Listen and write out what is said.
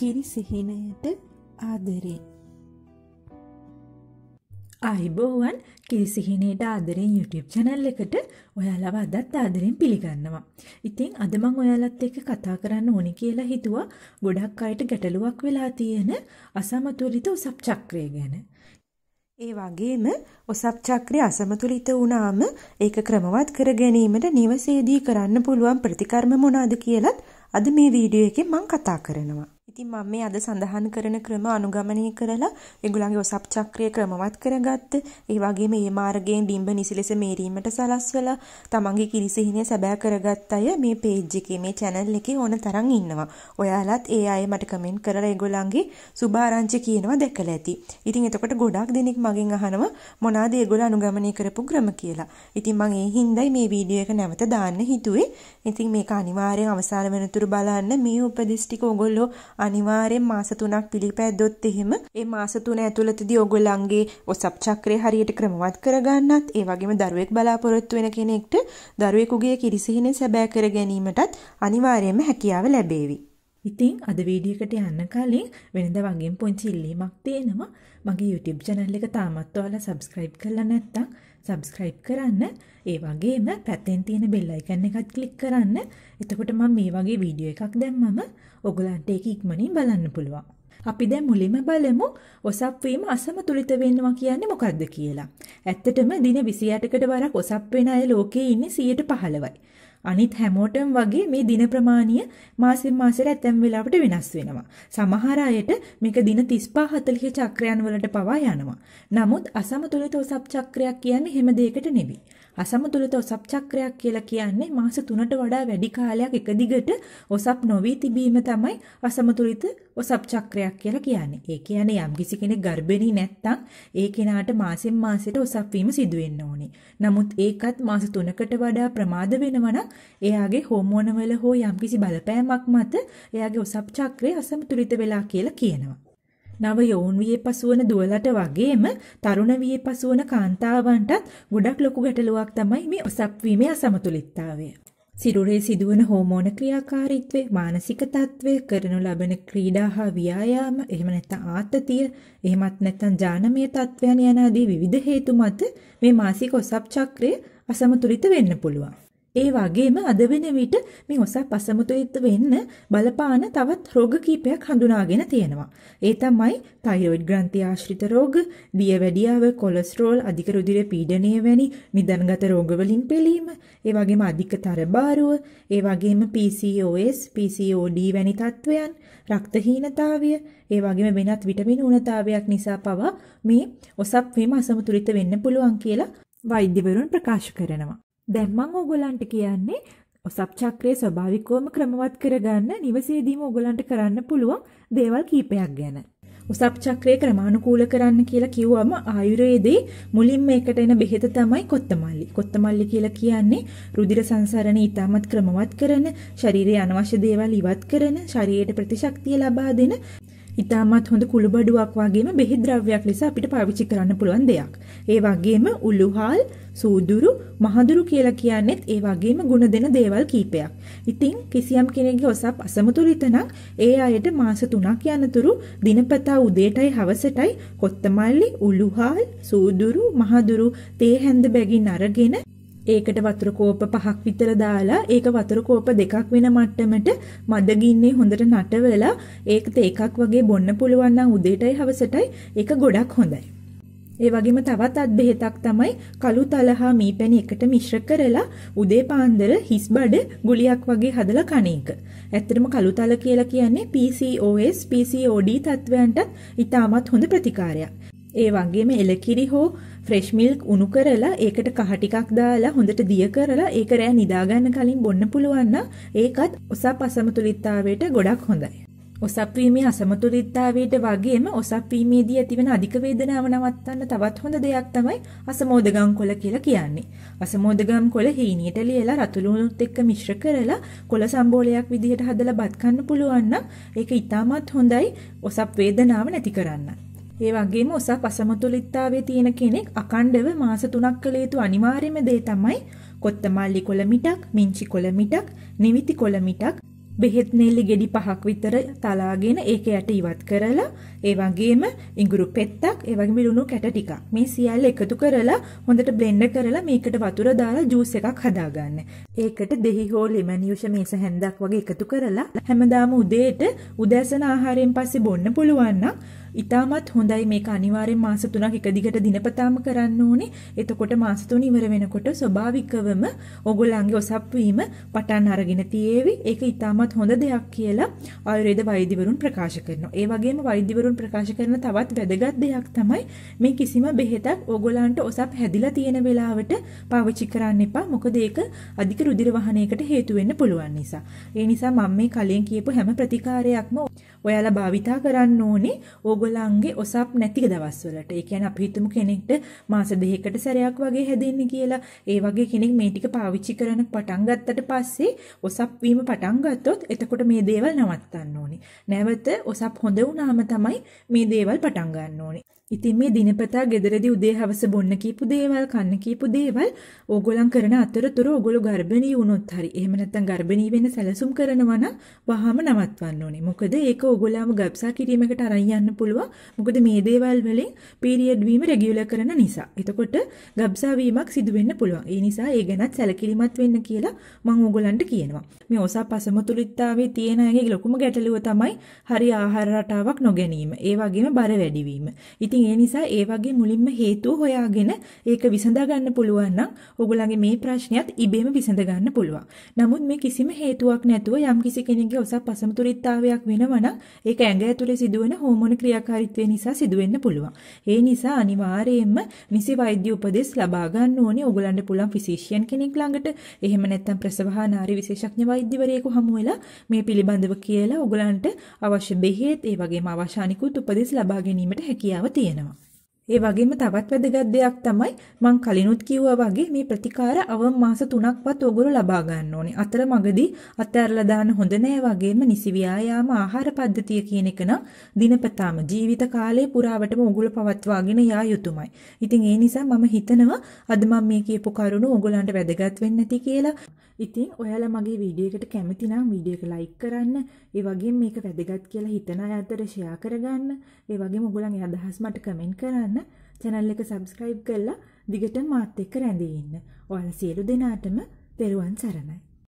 කිරි සිහිනයට ආදරේ. අයිබෝවන් කිරිසිහිනයට ආදරෙන් YouTube චැනල් එකට ඔයාලව අදත් ආදරෙන් පිළිගන්නවා. ඉතින් අද මං ඔයාලත් එක්ක කතා කරන්න ඕනි කියලා හිතුවා ගොඩක් අයට ගැටලුවක් වෙලා තියෙන අසමතුලිත උසප් චක්‍රය ගැන. ඒ වගේම ඔසප් චක්‍රය අසමතුලිත වුණාම ඒක ක්‍රමවත් කර ගැනීමට නිවසේදී කරන්න පුළුවන් ප්‍රතිකර්ම මොනවාද කියලත් අද මේ වීඩියෝ එකෙන් මං කතා කරනවා. ඉතින් මම මේ අද සඳහන් කරන ක්‍රම අනුගමනය කරලා ඒගොල්ලන්ගේ ඔසප් චක්‍රය ක්‍රමවත් කරගත්ත. ඒ වගේම මේ මාර්ගයෙන් ඩිම්බ නිසිලෙස මේරීමට සලස්වලා තමන්ගේ කිරිසිහිනය සැබෑ කරගත් අය මේ page එකේ මේ channel එකේ ඕන තරම් ඉන්නවා. ඔයාලත් ඒ අය මට comment කරලා ඒගොල්ලන්ගේ සුභාරංචි කියනවා දැකලා ඇති. ඉතින් එතකොට ගොඩක් දෙනෙක් මගෙන් අහනවා මොනවාද ඒගොල්ලෝ අනුගමනය කරපු ක්‍රම කියලා. ඉතින් මම ඒ හින්දායි මේ වීඩියෝ එක නැවත දාන්න හිතුවේ. ඉතින් මේක අනිවාර්යෙන් අවසාන වෙනතුරු බලන්න මේ උපදෙස් ටික ඕගොල්ලෝ අනිවාර්යෙන් මාස 3ක් පිළිපැද්දොත් එහෙම ඒ මාස 3 ඇතුළතදී ඔයගොල්ලන්ගේ ඔසප් චක්‍රය හරියට ක්‍රමවත් කරගන්නත් ඒ වගේම දරුවෙක් බලාපොරොත්තු වෙන කෙනෙක්ට දරුවෙකුගේ කිරිසිහිනේ සැබෑ කර ගැනීමටත් අනිවාර්යයෙන්ම හැකියාව ලැබේවි. ඉතින් අද වීඩියකට යන්න කලින් වෙනද වගේ පොංචි ඉල්ලීමක් තියෙනවා මගේ YouTube චැනල් එක තාමත් ඔයාලා subscribe කරලා නැත්නම් සබස්ක්‍රයිබ් කරන්න ඒ වගේම පැත්තෙන් තියෙන බෙල්ලයිකන්න එකත් කලික් කරන්න එතකොට මම මේ වගේ වීඩියෝ එකක් දැම්මම ඔගලන්ට එක ඉක්මනින් බලන්න පුළුවන්. අපි දැන් මුලින්ම බලමු ඔසප්වීම අසමතුලිත වෙනවා කියන්නේ මොකක්ද කියලා. ඇත්තටම දින 28කට වරක් ඔසප් වෙන අය ලෝකේ ඉන්නේ 115යි. අනිත් හැමෝටම වගේ මේ දින ප්‍රමාණය මාසෙන් මාසෙට ඇතැම් වෙලාවට වෙනස් වෙනවා. සමහර අයට මේක දින 35 40 චක්‍රයන් වලට පවා යනවා. නමුත් අසමතුලිත ඔසප් චක්‍රයක් කියන්නේ හැම දෙයකට නෙවෙයි. අසමතුලිත ඔසප් චක්‍රයක් කියලා කියන්නේ මාස 3ට වඩා වැඩි කාලයක් එක දිගට ඔසප් නොවී තිබීම තමයි අසමතුලිත ඔසප් චක්‍රයක් කියලා කියන්නේ. ඒ කියන්නේ යම්කිසි කෙනෙක් ගර්භණී නැත්තම් ඒ කෙනාට මාසෙන් මාසෙට ඔසප් වීම සිදු වෙන්න ඕනේ. නමුත් ඒකත් මාස 3කට වඩා ප්‍රමාද වෙනවා නම් එයාගේ හෝමෝනවල හෝ යම්කිසි බලපෑමක් මත එයාගේ ඔසප් චක්‍රය අසමතුලිත වෙලා කියලා කියනවා. නව යෝන් වියේ පසුවන දුවලට වගේම තරුණ වියේ පසුවන කාන්තාවන්ටත් ගොඩක් ලොකු ගැටලුවක් තමයි මේ ඔසප් වීමේ අසමතුලිතතාවය. සිරුරේ සිදුවන හෝමෝන ක්‍රියාකාරීත්වය මානසික තත්ත්වය කරනු ලබන ක්‍රීඩා හා ව්‍යායාම එහෙම නැත්නම් ආතතිය එහෙමත් නැත්නම් ජානමය තත්ත්වයන් යනාදී විවිධ හේතු මත මේ මාසික ඔසප් චක්‍රය අසමතුලිත වෙන්න පුළුවන්. ඒ වගේම අද වෙන විට මේ ඔසප් අසමතුලිත වෙන්න බලපාන තවත් රෝග කීපයක් හඳුනාගෙන තියෙනවා. ඒ තමයි තයිරොයිඩ් ග්‍රන්ථි ආශ්‍රිත රෝග, දියවැඩියාව, කොලෙස්ටරෝල්, අධික රුධිර පීඩනය වැනි නිදන්ගත රෝගවලින් පෙළීම, ඒ වගේම අධික තරබාරුව, ඒ වගේම PCOS, PCOD වැනි තත්වයන්, රක්තහීනතාවය, ඒ වගේම වෙනත් විටමින් ඌනතාවයක් නිසා පවා මේ ඔසප් වීම අසමතුලිත වෙන්න පුළුවන් කියලා වෛද්‍යවරුන් ප්‍රකාශ කරනවා. දැන් මම ඕගොල්ලන්ට කියන්නේ ඔසප් චක්‍රය ස්වභාවිකවම ක්‍රමවත් කරගන්න නිවසේදීම ඕගොල්ලන්ට කරන්න පුළුවන් දේවල් කීපයක් ගැන. උසප් චක්‍රය ක්‍රමානුකූල කරන්න කියලා කිව්වම ආයුර්වේදේ මුලින්ම එකට එන බෙහෙත තමයි කොත්තමල්ලි. කොත්තමල්ලි කියලා කියන්නේ රුධිර සංසරණ ඊටමත් ක්‍රමවත් කරන, ශරීරයේ අනවශ්‍ය දේවල් ඉවත් කරන, ශරීරයට ප්‍රතිශක්තිය ලබා දෙන ඉතාමත් හොඳ කුළුබඩුවක් වගේම බෙහෙත් ද්‍රව්‍යයක් ලෙස අපිට පාවිච්චි කරන්න පුළුවන් දෙයක්. ඒ වගේම උළුහාල්, සූදුරු, මහඳුරු කියලා කියන්නේත් ඒ වගේම ಗುಣ දෙන දේවල් කීපයක්. ඉතින් කිසියම් කෙනෙක්ගේ ඔසප් අසමතුලිත නම් ඒ අයට මාස 3ක් යනතුරු දිනපතා උදේටයි හවසටයි කොත්තමල්ලි, උළුහාල්, සූදුරු, මහඳුරු තේ හැන්ද බැගින් අරගෙන ඒකට වතුර කෝප පහක් විතර දාලා ඒක වතුර කෝප දෙකක් වෙන මට්ටමට මද ගින්නේ හොඳට නටවලා ඒකත එකක් වගේ බොන්න පුළුවන් නම් උදේටයි හවසටයි ඒක ගොඩක් හොඳයි. ඒ වගේම තවත් අත් බෙහෙතක් තමයි කළු තල හා මී පැණි එකට මිශ්‍ර කරලා උදේ පාන්දර හිස් බඩ ගුලියක් වගේ හදලා කන එක. ඇත්තටම කළු තල කියලා කියන්නේ PCOS, PCOD තත්වයන්ටත් ඉතාමත් හොඳ ප්‍රතිකාරයක්. ඒ වගේම එලකිරි හෝ ෆ්‍රෙෂ් මිල්ක් උණු කරලා ඒකට කහ ටිකක් දාලා හොඳට දිය කරලා ඒක රෑ නිදා ගන්න කලින් බොන්න පුළුවන් නම් ඒකත් ඔසප් අසමතුලිතතාවයට ගොඩක් හොඳයි. ඔසප් වීමේ අසමතුලිතතාවයට වගේම ඔසප් වීමේදී ඇතිවන අධික වේදනාව නවත්තන්න තවත් හොඳ දෙයක් තමයි අසමෝදගම් කොළ කියලා කියන්නේ. අසමෝදගම් කොළ හීනියට ලියලා රතුළුණුත් එක්ක මිශ්‍ර කරලා කොළ සම්බෝලයක් විදිහට හදලා බත් කන්න පුළුවන් නම් ඒක ඉතාමත් හොඳයි ඔසප් වේදනාව නැති කරන්න. ඒ වගේම උසස් අසමතුලිතතාවයේ තියෙන කෙනෙක් අකණ්ඩව මාස 3ක් කළ යුතු අනිවාර්යම දේ තමයි කොත්තමල්ලි කොළ මිටක්, මිංචි කොළ මිටක්, නිවිති කොළ මිටක්, බෙහෙත් නෙල්ලි ගෙඩි පහක් විතර තලාගෙන ඒක යට ඉවත් කරලා ඒ වගේම ඉඟුරු පෙත්තක් ඒ වගේම ලුණු කැට ටිකක් මේ සියල්ල එකතු කරලා හොඳට බ්ලෙන්ඩ් කරලා මේකට වතුර දාලා ජූස් එකක් හදාගන්න. ඒකට දෙහි හෝ ලෙමන් යුෂ මේස හැන්දක් වගේ එකතු කරලා හැමදාම උදේට උදෑසන ආහාරයෙන් පස්සේ බොන්න පුළුවන් නම් ඉතාමත් හොඳයි මේක අනිවාර්යෙන් මාස 3ක් එක දිගට දිනපතාම කරන්න ඕනේ. එතකොට මාස 3 ඉවර වෙනකොට ස්වභාවිකවම ඕගොල්ලන්ගේ ඔසප්වීම පටන් අරගෙන තියේවි. ඒක ඉතාමත් ඉතාමත් හොඳ දෙයක් කියලා ආයුර්වේද වෛද්‍යවරුන් ප්‍රකාශ කරනවා. ඒ වගේම වෛද්‍යවරුන් ප්‍රකාශ කරන තවත් වැදගත් දෙයක් තමයි මේ කිසිම බෙහෙතක් ඕගොල්ලන්ට ඔසප් හැදිලා තියෙන වෙලාවට පාවිච්චි කරන්න එපා. මොකද ඒක අධික රුධිර වහනයකට හේතු වෙන්න පුළුවන් නිසා. ඒ නිසා මම මේ කලින් කියපු හැම ප්‍රතිකාරයක්ම ඔයාලා භාවිතා කරන්න ඕනේ ඕගොල්ලන්ගේ ඔසප් නැති දවස්වලට. ඒ කියන්නේ අපි හිතමු කෙනෙක්ට මාස දෙකකට සැරයක් වගේ හැදෙන්නේ කියලා. ඒ වගේ කෙනෙක් මේ ටික පාවිච්චි කරන පටන් ගත්තට පස්සේ ඔසප් වීම පටන් ගත්තොත් එතකොට මේ දේවල් නවත්තන්න ඕනේ. නැවත ඔසප් හොඳ වුණාම තමයි මේ දේවල් පටන් ගන්න ඕනේ. ඉතින් මේ දිනපතා ගෙදරදී උදේ හවස බොන්න කීපු දේවල් කන්න කීපු දේවල් ඕගොල්ලන් කරන අතරතුර ඕගොල්ලෝ ගර්භණී වුණොත් හරි එහෙම නැත්නම් ගර්භණී වෙන්න සැලසුම් කරනවා නම් වහාම නවත්වන්න ඕනේ. මොකද ඒක ඕගොල්ලෝම ගබ්සා කිරීමකට අරන් යන්න පුළුවන්. මොකද මේ දේවල් වලින් පීරියඩ් වීම රෙගියුලර් කරන නිසා. එතකොට ගබ්සා වීමක් සිදු වෙන්න පුළුවන්. ඒ නිසා ඒ ගැනත් සැලකිලිමත් වෙන්න කියලා මම ඕගොල්ලන්ට කියනවා. මේ ඔසප් අසමතුලිතතාවයේ තියෙන අයගේ ලොකුම ගැටලුව තමයි හරි ආහාර රටාවක් නොගැනීම. ඒ වගේම බර වැඩිවීම. ඉතින් ඒ නිසා ඒ වගේ මුලින්ම හේතුව හොයාගෙන ඒක විසඳා ගන්න පුළුවන් නම් ඔයගොල්ලන්ගේ මේ ප්‍රශ්නයත් ඉබේම විසඳ ගන්න පුළුවන්. නමුත් මේ කිසිම හේතුවක් නැතුව යම් කිසි කෙනෙක්ගේ ඔසප් අසමතුලිතතාවයක් වෙනවා නම් ඒක ඇඟ ඇතුලේ සිදුවෙන හෝමෝන ක්‍රියාකාරීත්වය නිසා සිදුවෙන්න පුළුවන්. ඒ නිසා අනිවාර්යයෙන්ම නිසි වෛද්‍ය උපදෙස් ලබා ගන්න ඕනේ. ඕගලන්ට පුළුවන් ෆිසිෂියන් කෙනෙක් ළඟට. එහෙම නැත්නම් ප්‍රසව හා නාරි විශේෂඥ වෛද්‍යවරයෙකු හමු වෙලා මේ පිළිබඳව කියලා ඕගලන්ට අවශ්‍ය බෙහෙත්, ඒ වගේම අවශ්‍ය අනිකුත් උපදෙස් ලබා ගැනීමට හැකියාව තියෙනවා. ඒ වගේම තවත් වැදගත් දෙයක් තමයි මම කලිනුත් කිව්වා වගේ මේ ප්‍රතිකාර අවම මාස 3ක්වත් ඔගොල්ලෝ ලබා ගන්න ඕනේ. අතරමඟදී අත්හැරලා දාන්න හොඳ නෑ වගේම නිසි ව්‍යායාම ආහාර පද්ධතිය කියන එක නම් දිනපතාම ජීවිත කාලය පුරාවටම ඔගොල්ලෝ පවත්වාගෙන යා යුතුමයි. ඉතින් ඒ නිසා මම හිතනවා අද මම මේ කියපු කරුණු ඔගොල්ලන්ට වැදගත් වෙන්නේ නැති කියලා. ඉතින් ඔයාලා මගේ වීඩියෝ එකට කැමති නම් වීඩියෝ එක ලයික් කරන්න, ඒ වගේම මේක වැදගත් කියලා හිතන අය අතර ෂෙයා කරගන්න, ඒ වගේම ඔයගොල්ලන්ගේ අදහස් මට කමෙන්ට් කරන්න. කරන්න චැනල් එක සබස්ක්‍රයිබ් කරලා දිගට මාත් එක්ක රැඳී ඉන්න. ඔයාලා සියලු දෙනාටම තෙරුවන් සරණයි.